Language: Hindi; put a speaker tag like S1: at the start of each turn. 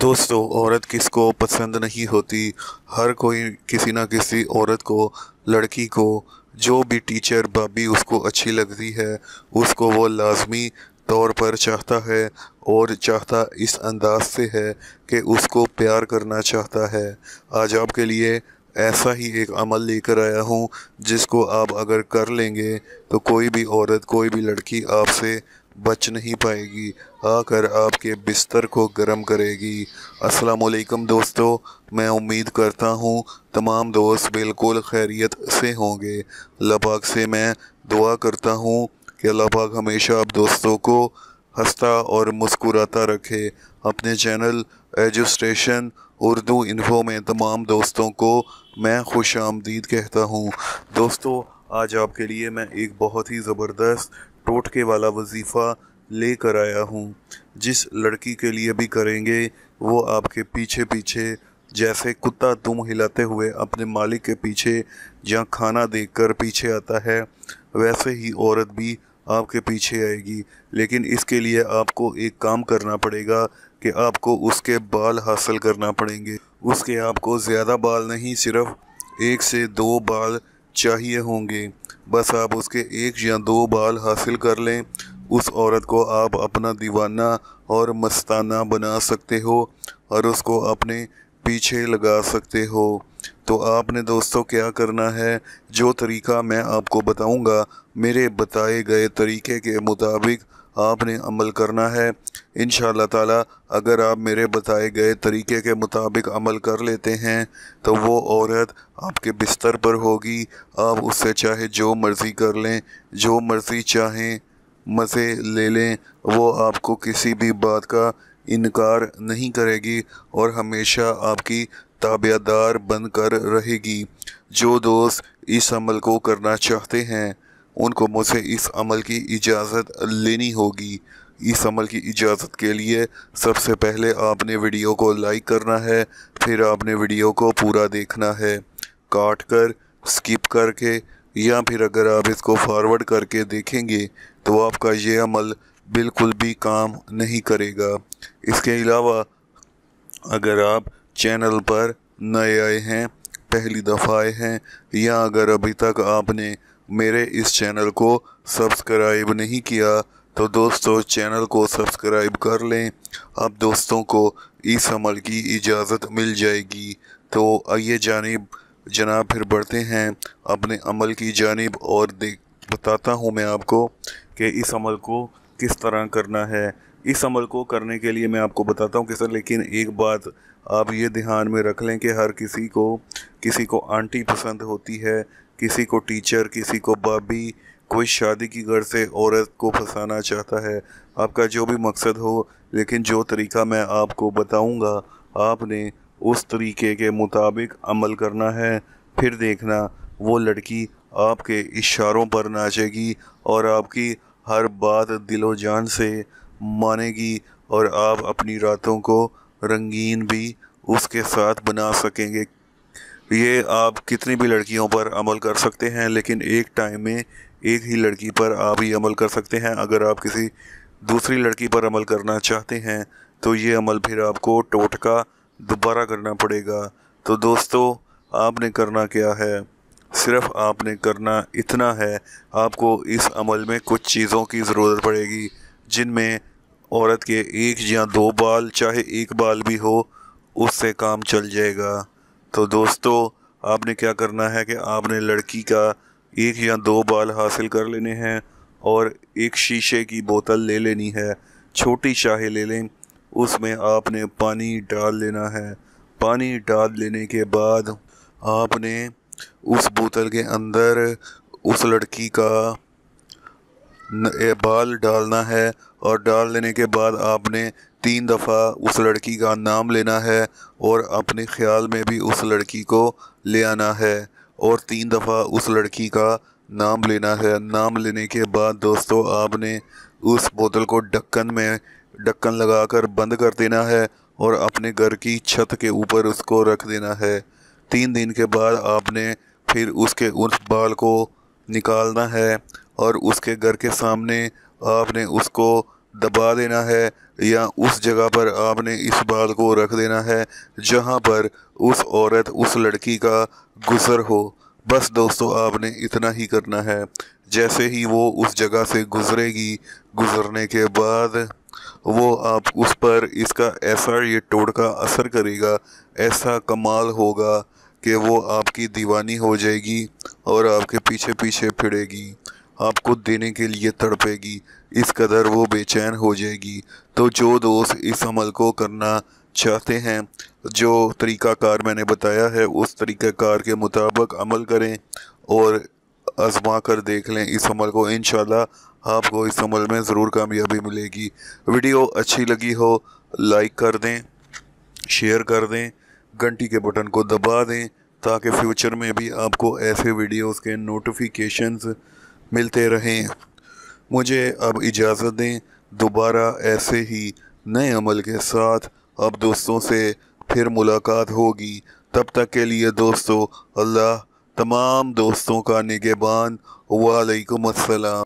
S1: दोस्तों औरत किसको पसंद नहीं होती हर कोई किसी ना किसी औरत को लड़की को जो भी टीचर भाभी उसको अच्छी लगती है उसको वो लाजमी तौर पर चाहता है और चाहता इस अंदाज से है कि उसको प्यार करना चाहता है आज आपके लिए ऐसा ही एक अमल लेकर आया हूँ जिसको आप अगर कर लेंगे तो कोई भी औरत कोई भी लड़की आपसे बच नहीं पाएगी आकर आपके बिस्तर को गर्म करेगी अस्सलाम वालेकुम दोस्तों मैं उम्मीद करता हूँ तमाम दोस्त बिल्कुल खैरियत से होंगे लबाग से मैं दुआ करता हूँ कि अल्लाह पाक हमेशा आप दोस्तों को हंसता और मुस्कुराता रखे अपने चैनल एजुस्टेशन उर्दू इन्फो में तमाम दोस्तों को मैं खुश आमदीद कहता हूँ दोस्तों आज आपके लिए मैं एक बहुत ही ज़बरदस्त टोटके वाला वजीफ़ा ले कर आया हूँ जिस लड़की के लिए भी करेंगे वो आपके पीछे पीछे जैसे कुत्ता दुम हिलाते हुए अपने मालिक के पीछे जहाँ खाना कर पीछे आता है वैसे ही औरत भी आपके पीछे आएगी लेकिन इसके लिए आपको एक काम करना पड़ेगा कि आपको उसके बाल हासिल करना पड़ेंगे उसके आपको ज़्यादा बाल नहीं सिर्फ एक से दो बाल चाहिए होंगे बस आप उसके एक या दो बाल हासिल कर लें उस औरत को आप अपना दीवाना और मस्ताना बना सकते हो और उसको अपने पीछे लगा सकते हो तो आपने दोस्तों क्या करना है जो तरीका मैं आपको बताऊंगा मेरे बताए गए तरीके के मुताबिक आपने अमल करना है इन ताला अगर आप मेरे बताए गए तरीके के मुताबिक अमल कर लेते हैं तो वो औरत आपके बिस्तर पर होगी आप उससे चाहे जो मर्ज़ी कर लें जो मर्ज़ी चाहें मज़े ले लें वो आपको किसी भी बात का इनकार नहीं करेगी और हमेशा आपकी ताबेदार बनकर रहेगी जो दोस्त इस अमल को करना चाहते हैं उनको मुझसे इस अमल की इजाज़त लेनी होगी इस अमल की इजाज़त के लिए सबसे पहले आपने वीडियो को लाइक करना है फिर आपने वीडियो को पूरा देखना है काट कर स्किप करके या फिर अगर आप इसको फॉरवर्ड करके देखेंगे तो आपका ये अमल बिल्कुल भी काम नहीं करेगा इसके अलावा अगर आप चैनल पर नए आए हैं पहली दफ़ा आए हैं या अगर अभी तक आपने मेरे इस चैनल को सब्सक्राइब नहीं किया तो दोस्तों चैनल को सब्सक्राइब कर लें अब दोस्तों को इस अमल की इजाज़त मिल जाएगी तो आइए जानब जनाब फिर बढ़ते हैं अपने अमल की जानब और देख बताता हूँ मैं आपको कि इस अमल को किस तरह करना है इस अमल को करने के लिए मैं आपको बताता हूँ कि सर लेकिन एक बात आप ये ध्यान में रख लें कि हर किसी को किसी को आंटी पसंद होती है किसी को टीचर किसी को बाबी कोई शादी की घर से औरत को फंसाना चाहता है आपका जो भी मकसद हो लेकिन जो तरीका मैं आपको बताऊंगा आपने उस तरीके के मुताबिक अमल करना है फिर देखना वो लड़की आपके इशारों पर नाचेगी और आपकी हर बात दिलो जान से मानेगी और आप अपनी रातों को रंगीन भी उसके साथ बना सकेंगे ये आप कितनी भी लड़कियों पर अमल कर सकते हैं लेकिन एक टाइम में एक ही लड़की पर आप ये अमल कर सकते हैं अगर आप किसी दूसरी लड़की पर अमल करना चाहते हैं तो ये अमल फिर आपको टोटका दोबारा करना पड़ेगा तो दोस्तों आपने करना क्या है सिर्फ आपने करना इतना है आपको इस अमल में कुछ चीज़ों की ज़रूरत पड़ेगी जिनमें औरत के एक या दो बाल चाहे एक बाल भी हो उससे काम चल जाएगा तो दोस्तों आपने क्या करना है कि आपने लड़की का एक या दो बाल हासिल कर लेने हैं और एक शीशे की बोतल ले लेनी है छोटी चाहे ले लें उसमें आपने पानी डाल लेना है पानी डाल लेने के बाद आपने उस बोतल के अंदर उस लड़की का बाल डालना है और डाल लेने के बाद आपने तीन दफ़ा उस लड़की का नाम लेना है और अपने ख्याल में भी उस लड़की को ले आना है और तीन दफ़ा उस लड़की का नाम लेना है नाम लेने के बाद दोस्तों आपने उस बोतल को ढक्कन में ढक्कन लगाकर बंद कर देना है और अपने घर की छत के ऊपर उसको रख देना है तीन दिन के बाद आपने फिर उसके उस बाल को निकालना है और उसके घर के सामने आपने उसको दबा देना है या उस जगह पर आपने इस बात को रख देना है जहाँ पर उस औरत उस लड़की का गुज़र हो बस दोस्तों आपने इतना ही करना है जैसे ही वो उस जगह से गुज़रेगी गुज़रने के बाद वो आप उस पर इसका ऐसा ये टोड़का असर करेगा ऐसा कमाल होगा कि वो आपकी दीवानी हो जाएगी और आपके पीछे पीछे फिरेगी आपको देने के लिए तड़पेगी इस कदर वो बेचैन हो जाएगी तो जो दोस्त इस अमल को करना चाहते हैं जो तरीक़ाकार मैंने बताया है उस तरीक़ाकार के मुताबिक अमल करें और आजमा कर देख लें इस अमल को इन आपको इस अमल में ज़रूर कामयाबी मिलेगी वीडियो अच्छी लगी हो लाइक कर दें शेयर कर दें घंटी के बटन को दबा दें ताकि फ्यूचर में भी आपको ऐसे वीडियोस के नोटिफिकेशंस मिलते रहें मुझे अब इजाज़त दें दोबारा ऐसे ही नए अमल के साथ अब दोस्तों से फिर मुलाकात होगी तब तक के लिए दोस्तों अल्लाह तमाम दोस्तों का निगेबान वालेकुम अस्सलाम